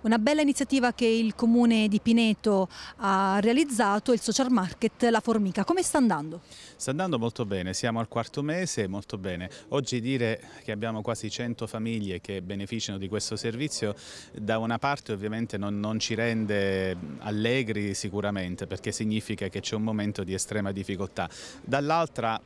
Una bella iniziativa che il comune di Pineto ha realizzato, il social market La Formica. Come sta andando? Sta andando molto bene, siamo al quarto mese, molto bene. Oggi dire che abbiamo quasi 100 famiglie che beneficiano di questo servizio, da una parte ovviamente non, non ci rende allegri sicuramente, perché significa che c'è un momento di estrema difficoltà. Dall'altra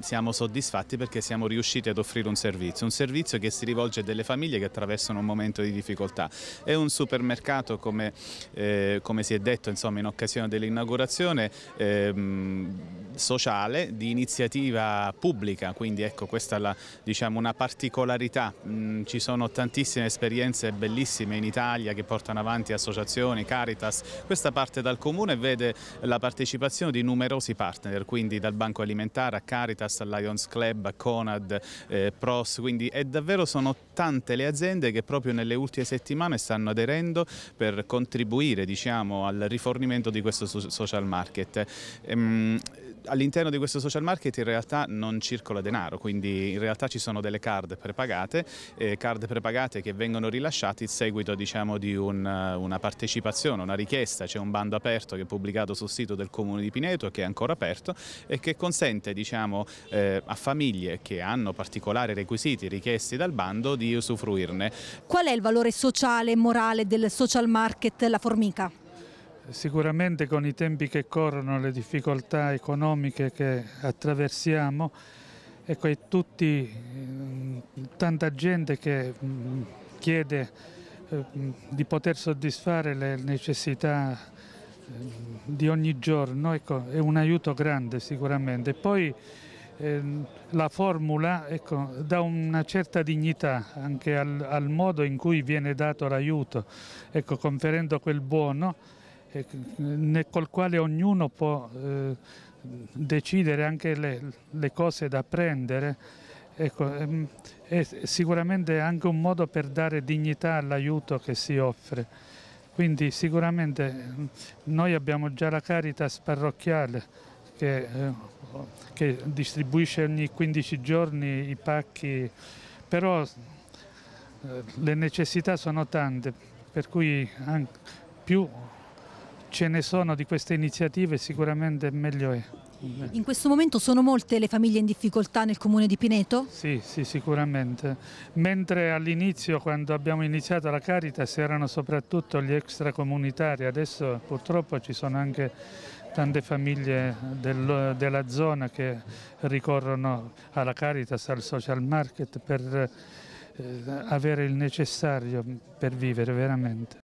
siamo soddisfatti perché siamo riusciti ad offrire un servizio, un servizio che si rivolge a delle famiglie che attraversano un momento di difficoltà. È un un supermercato come, eh, come si è detto insomma, in occasione dell'inaugurazione ehm, sociale di iniziativa pubblica, quindi ecco questa è la, diciamo, una particolarità, mm, ci sono tantissime esperienze bellissime in Italia che portano avanti associazioni, Caritas, questa parte dal comune vede la partecipazione di numerosi partner, quindi dal Banco Alimentare a Caritas, al Lions Club, a Conad, eh, Pros, quindi è davvero sono tante le aziende che proprio nelle ultime settimane stanno aderendo per contribuire diciamo, al rifornimento di questo social market. Ehm, all'interno di questo social market in realtà non circola denaro, quindi in realtà ci sono delle card prepagate, eh, card prepagate che vengono rilasciate in seguito diciamo, di un, una partecipazione, una richiesta, c'è un bando aperto che è pubblicato sul sito del Comune di Pineto che è ancora aperto e che consente diciamo, eh, a famiglie che hanno particolari requisiti richiesti dal bando di usufruirne. Qual è il valore sociale e morale? digitale, del social market La Formica? Sicuramente con i tempi che corrono, le difficoltà economiche che attraversiamo, ecco, è tutti, mm, tanta gente che mm, chiede eh, di poter soddisfare le necessità mm, di ogni giorno, ecco, è un aiuto grande sicuramente. Poi Ehm, la formula ecco, dà una certa dignità anche al, al modo in cui viene dato l'aiuto, ecco, conferendo quel buono eh, col quale ognuno può eh, decidere anche le, le, cose da prendere. Ecco, ehm, è sicuramente anche un modo per dare dignità all'aiuto che si offre. Quindi sicuramente ehm, noi abbiamo già la Caritas parrocchiale, che, eh, che distribuisce ogni 15 giorni i pacchi, però eh, le necessità sono tante, per cui più ce ne sono di queste iniziative sicuramente meglio è. In questo momento sono molte le famiglie in difficoltà nel comune di Pineto? Sì, sì sicuramente. Mentre all'inizio, quando abbiamo iniziato la Caritas, erano soprattutto gli extracomunitari, adesso purtroppo ci sono anche tante famiglie del, della zona che ricorrono alla Caritas, al social market per eh, avere il necessario per vivere veramente.